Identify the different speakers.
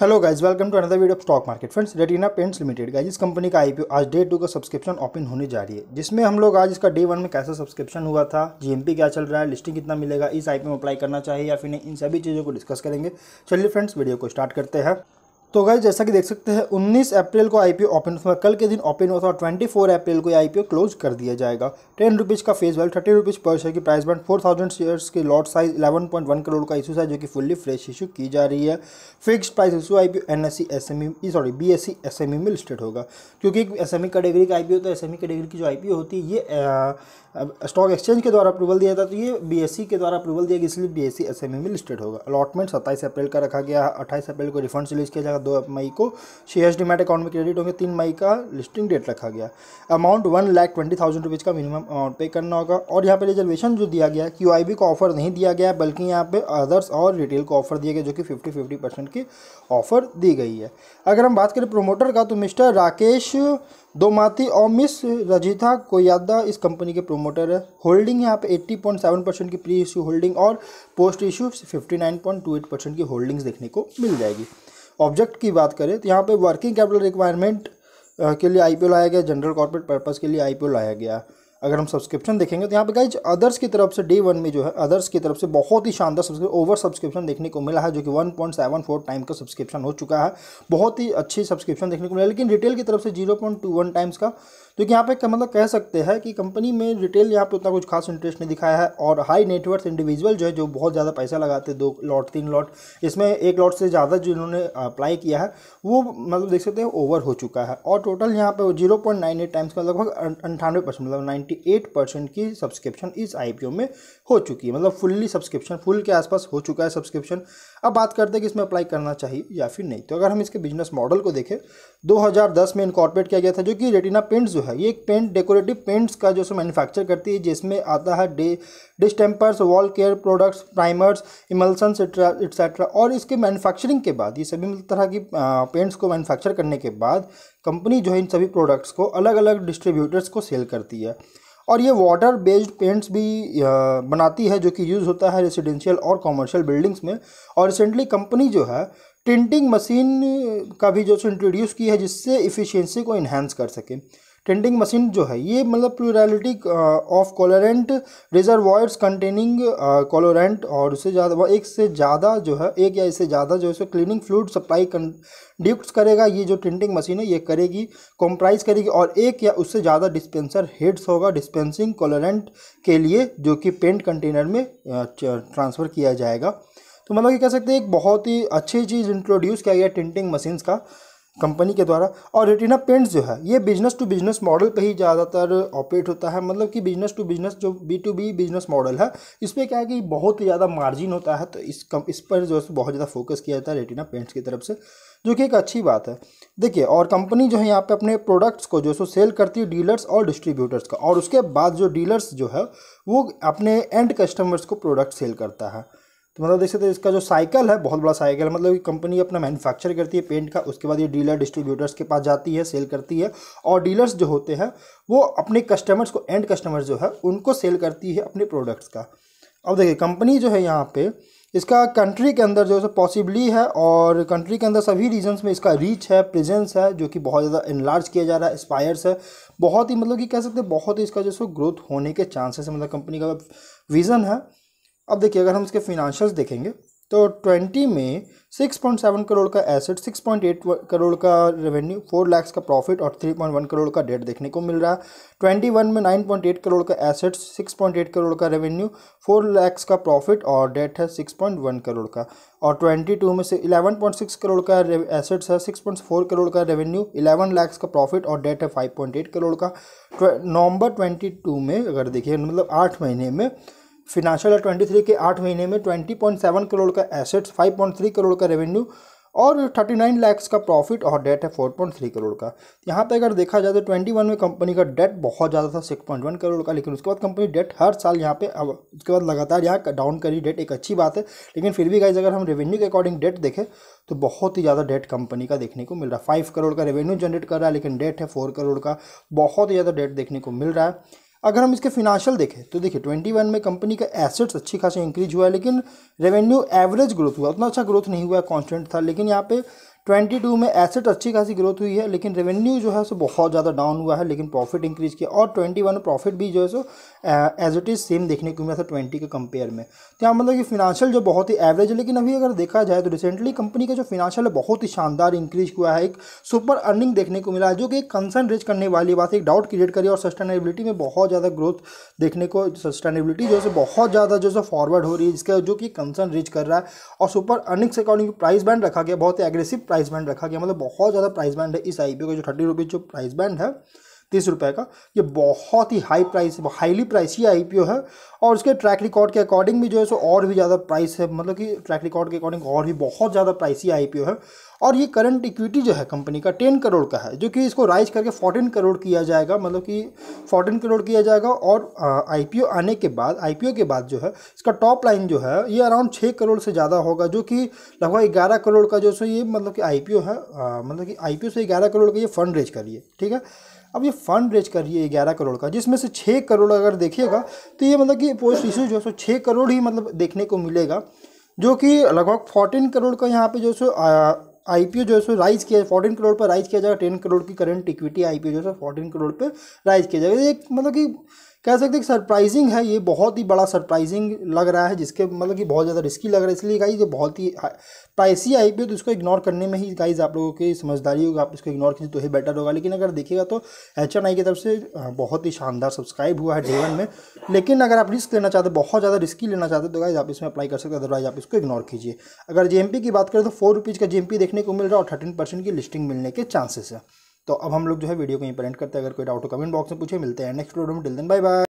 Speaker 1: hello guys welcome to another video of stock market friends Retina Paints Limited guys इस company का IPO आज day two का subscription open होने जा रही है जिसमें हम लोग आज इसका डे वन में कैसा सब्सक्रिप्शन हुआ था जीएमपी क्या चल रहा है लिस्टिंग कितना मिलेगा इस आईपीओ में अप्लाई करना चाहिए या फिर नहीं इन सभी चीज़ों को डिस्कस करेंगे चलिए फ्रेंड्स वीडियो को स्टार्ट करते हैं तो गाइज जैसा कि देख सकते हैं 19 अप्रैल को आईपीओ ओपन हुआ कल के दिन ओपन हुआ था और ट्वेंटी अप्रैल को आईपीओ क्लोज कर दिया जाएगा टेन रुपीज़ का फेस वैल्यू थर्टी रुपीज़ पर शेयर की price band four thousand shares की लॉट साइज 11.1 करोड़ का इशू साइज जो कि फुल्ली फ्रेश इशू की जा रही है fix price issue I P N S C S M E sorry B S C S M E में लिस्टेड होगा क्योंकि एस एम ई कैटेगरी का आई पी ओ तो एस एम ई कैटेगरी की जो आई पी ओ होती है ये स्टॉक एक्सचेंज के द्वारा अप्रूवल दिया था तो ये बी एस सी के द्वारा अप्रूवल दिया गया इसलिए B S C S M E में लिस्टेड होगा अलॉटमेंट सत्ताईस अप्रैल का रखा गया अट्ठाईस अप्रैल को रिफंड रिलीज किया जाएगा दो मई को शेयर्स डिमेट अकाउंट में क्रेडिट होंगे तीन मई का लिस्टिंग डेट रखा गया amount one lakh twenty thousand rupees का मिनिमम अमाउंट पे करना होगा और यहाँ पे रिजर्वेशन जो दिया गया क्यू आई बी को ऑफर नहीं दिया गया बल्कि यहाँ पे अदर्स और रिटेल को ऑफर दिया गया जो कि फिफ्टी फिफ्टी परसेंट की ऑफर दी गई है अगर हम बात करें प्रोमोटर का तो मिस्टर राकेश दो दोमाती और मिस रजिता कोयादा इस कंपनी के प्रोमोटर है होल्डिंग यहाँ पे 80.7 परसेंट की प्री इश्यू होल्डिंग और पोस्ट इश्यू 59.28 परसेंट की होल्डिंग्स देखने को मिल जाएगी ऑब्जेक्ट की बात करें तो यहाँ पे वर्किंग कैपिटल रिक्वायरमेंट के लिए आई लाया गया जनरल कॉर्पोरेट पर्पज़ के लिए आई लाया गया अगर हम सब्सक्रिप्शन देखेंगे तो यहाँ पे गाइज अदर्स की तरफ से डे वन में जो है अदर्स की तरफ से बहुत ही शानदार सब्सक्रिप्शन ओवर सब्सक्रिप्शन देखने को मिला है जो कि 1.74 टाइम का सब्सक्रिप्शन हो चुका है बहुत ही अच्छी सब्सक्रिप्शन देखने को मिला लेकिन रिटेल की तरफ से 0.21 टाइम्स का जो कि यहाँ पे मतलब कह सकते हैं कि कंपनी में रिटेल यहाँ पे उतना कुछ खास इंटरेस्ट नहीं दिखाया है और हाई नेटवर्थ इंडिविजुअल जो है जो बहुत ज़्यादा पैसा लगाते दो लॉट तीन लॉट इसमें एक लॉट से ज़्यादा जो इन्होंने अप्लाई किया है वो मतलब देख सकते हैं ओवर हो चुका है और टोटल यहाँ पर zero point nine eight times का लगभग अंठानवे परसेंट मतलब नाइन्टी एट परसेंट की सब्सक्रिप्शन इस आई पी ओ में हो चुकी है मतलब फुल्ली सब्सक्रिप्शन फुल के आसपास हो चुका है सब्सक्रिप्शन अब बात करते हैं कि इसमें अप्लाई करना चाहिए या फिर नहीं तो अगर हम इसके बिजनेस मॉडल को देखें 2010 में इनकॉर्पोरेट किया गया था जो कि रेटिना पेंट जो है था ये एक पेंट डेकोरेटिव पेंट्स का जो सो मैन्युफैक्चर करती है जिसमें आता है डे distempers wall care products primers emulsion etcetera और इसके मैन्युफैक्चरिंग के बाद ये सभी मतलब तरह की पेंट्स को मैन्युफैक्चर करने के बाद कंपनी जो है इन सभी प्रोडक्ट्स को अलग अलग डिस्ट्रीब्यूटर्स को सेल करती है और ये वाटर बेस्ड पेंट्स भी बनाती है जो कि यूज़ होता है रेसिडेंशियल और कॉमर्शियल बिल्डिंग्स में और रिसेंटली कंपनी जो है टिंटिंग मशीन का भी जो सो इंट्रोड्यूस की है जिससे इफ़िशियंसी को इन्हेंस कर सके टेंडिंग मशीन जो है ये मतलब plurality of colourant reservoirs containing colourant और उससे ज़्यादा एक से ज़्यादा जो है एक या इससे ज़्यादा जो है क्लीनिंग फ्लूड सप्लाई कंड्यूक्ट करेगा ये जो टेंडिंग मशीन है ये करेगी कॉम्प्राइज करेगी और एक या उससे ज़्यादा डिस्पेंसर हेड्स होगा डिस्पेंसिंग कॉलोरेंट के लिए जो कि पेंट कंटेनर में ट्रांसफ़र uh, किया जाएगा तो मतलब ये कह सकते हैं एक बहुत ही अच्छी चीज़ इंट्रोड्यूस किया गया टेंटिंग मशीन्स का कंपनी के द्वारा और रेटिना पेंट्स जो है ये बिजनेस टू बिजनेस मॉडल पे ही ज़्यादातर ऑपरेट होता है मतलब कि बिजनेस टू बिजनेस जो B to B business model है इस पर क्या है कि बहुत ही ज़्यादा मार्जिन होता है तो इस कम इस पर जो है बहुत ज़्यादा फोकस किया जाता है रेटिना पेंट्स की तरफ से जो कि एक अच्छी बात है देखिए और कंपनी जो है यहाँ पे अपने प्रोडक्ट्स को जो सो सेल करती है डीलर्स और डिस्ट्रीब्यूटर्स का और उसके बाद जो डीलर्स जो है वो अपने एंड कस्टमर्स को प्रोडक्ट सेल करता है तो मतलब देख सकते हैं इसका जो साइकिल है बहुत बड़ा साइकिल है मतलब कंपनी अपना मैन्युफैक्चर करती है पेंट का उसके बाद ये डीलर डिस्ट्रीब्यूटर्स के पास जाती है सेल करती है और डीलर्स जो होते हैं वो अपने कस्टमर्स को एंड कस्टमर्स जो है उनको सेल करती है अपने प्रोडक्ट्स का अब देखिए कंपनी जो है यहाँ पे इसका कंट्री के अंदर जो है पॉसिबली है और कंट्री के अंदर सभी रीजन्स में इसका रीच है प्रेजेंस है जो कि बहुत ज़्यादा इनलार्ज किया जा रहा है स्पायर्स है बहुत ही मतलब कि कह सकते हैं बहुत ही इसका जो है ग्रोथ होने के चांसेस मतलब है मतलब कंपनी का विज़न है अब देखिए अगर हम इसके फिनंशियल्स देखेंगे तो ट्वेंटी में सिक्स पॉइंट सेवन करोड़ का asset six point eight crore का रेवेन्यू फोर लैक्स का प्रॉफिट और थ्री पॉइंट वन करोड़ का डेट देखने को मिल रहा है ट्वेंटी वन में नाइन पॉइंट एट करोड़ का asset six point eight crore का रेवेन्यू फोर लैक्स का प्रॉफिट और डेट है सिक्स पॉइंट वन करोड़ का और ट्वेंटी टू में से इलेवन पॉइंट सिक्स करोड़ का एसेट्स है सिक्स पॉइंट फोर करोड़ का रेवेन्यू इलेवन लैक्स का प्रॉफिट और डेट है फाइव पॉइंट एट करोड़ का नवंबर ट्वेंटी टू में अगर देखिए मतलब आठ महीने में फिनेंशियल ईयर थ्री के आठ महीने में सेवन करोड़ का एसेट्स थ्री करोड़ का रेवेन्यू और 39 लाख का प्रॉफिट और डेट है 4.3 करोड़ का यहाँ पे अगर देखा जाए तो 21 में कंपनी का डेट बहुत ज़्यादा था 6.1 करोड़ का लेकिन उसके बाद कंपनी डेट हर साल यहाँ पे अब उसके बाद लगातार यहाँ डाउन करी डेट एक अच्छी बात है लेकिन फिर भी गाइज अगर हम रेवेन्यू के अकॉर्डिंग डेट देखें तो बहुत ही ज़्यादा डेट कंपनी का देखने को मिल रहा है फाइव करोड़ का रेवेन्यू जनरेट कर रहा है लेकिन डेट है फोर करोड़ का बहुत ही ज़्यादा डेट देखने को मिल रहा है अगर हम इसके फिनांशियल देखें तो देखिए ट्वेंटी वन में कंपनी का एसेट्स अच्छी खासी इंक्रीज हुआ है लेकिन रेवेन्यू एवरेज ग्रोथ हुआ उतना अच्छा ग्रोथ नहीं हुआ कॉन्स्टेंट था लेकिन यहाँ पे ट्वेंटी टू में एसेट अच्छी खासी ग्रोथ हुई है लेकिन रेवेन्यू जो है सो बहुत ज़्यादा डाउन हुआ है लेकिन प्रॉफिट इंक्रीज किया और ट्वेंटी वन प्रॉफिट भी जो है so as it is same देखने को मिला था ट्वेंटी के कंपेयर में तो यहाँ मतलब कि फिनेंशियल जो बहुत ही एवरेज है लेकिन अभी अगर देखा जाए तो रिसेंटली कंपनी का जो फिनांशियल है बहुत ही शानदार इंक्रीज हुआ है एक सुपर अर्निंग देखने को मिला है जो कि एक कंसर्न रेज करने वाली बात एक डाउट क्रिएट करी और सस्टेनेबिलिटी में बहुत ज़्यादा ग्रोथ देखने को सस्टेनेबिलिटी जो है बहुत ज़्यादा जो है फॉरवर्ड हो रही है जिसका जो कि कंसर्न रेज कर रहा है और सुपर अर्निंग्स से अकॉर्डिंग प्राइस बैंड रखा गया बहुत ही एग्रेसिव प्राइस बैंड रखा गया मतलब बहुत ज़्यादा प्राइस बैंड है इस आई का जो थर्टी रुपीज़ जो प्राइस बैंड है तीस रुपये का ये बहुत ही हाई प्राइस हाईली प्राइस ही आई है और उसके ट्रैक रिकॉर्ड के अकॉर्डिंग भी जो है सो और भी ज़्यादा प्राइस है मतलब कि ट्रैक रिकॉर्ड के अकॉर्डिंग और भी बहुत ज़्यादा प्राइस ही आई है और ये करंट इक्विटी जो है कंपनी का टेन करोड़ का है जो कि इसको राइज करके फोर्टीन करोड़ किया जाएगा मतलब कि फोर्टीन करोड़ किया जाएगा और आई आने के बाद आई के बाद जो है इसका टॉप लाइन जो है ये अराउंड छः करोड़ से ज़्यादा होगा जो कि लगभग ग्यारह करोड़ का जो सो ये मतलब कि आई है आ, मतलब कि आई से ग्यारह करोड़ का ये फंड रेज करिए ठीक है अब ये फंड रेज कर रही है ग्यारह करोड़ का जिसमें से छः करोड़ अगर देखिएगा तो ये मतलब कि पोस्ट इशू जो है सो छः करोड़ ही मतलब देखने को मिलेगा जो कि लगभग फोर्टीन करोड़ का यहाँ पे जो सो आई पी ओ जो है सो राइज किया फोर्टीन करोड़ पर राइज किया जाएगा टेन करोड़ की current equity I P O जो है सो फोर्टीन करोड़ पर राइज किया जाएगा एक मतलब कि कह सकते हैं कि सरप्राइजिंग है ये बहुत ही बड़ा सरप्राइजिंग लग रहा है जिसके मतलब कि बहुत ज़्यादा रिस्की लग रहा है इसलिए गाइज जो बहुत ही प्राइसी आई पी तो इसको इग्नोर करने में ही गाइज आप लोगों की समझदारी होगी आप इसको इग्नोर कीजिए तो ही बेटर होगा लेकिन अगर देखिएगा तो एच एन आई की तरफ से हाँ, बहुत ही शानदार सब्सक्राइब हुआ है डेवन में लेकिन अगर आप रिस्क लेना चाहते बहुत ज़्यादा रिस्की लेना चाहते तो गाइज आप इसमें अप्लाई कर सकते अदरवाइज आप इसको इग्नोर कीजिए अगर जे की बात करें तो फोर रुपीज़ का जे देखने को मिल रहा है और थर्टीन परसेंट की लिस्टिंग मिलने के चांसेस है तो अब हम लोग जो है वीडियो को इंपेंट करते हैं अगर कोई डाउट हो कमेंट बॉक्स में पूछे मिलते हैं नेक्स्ट वीडियो में डिल दिन बाय बाय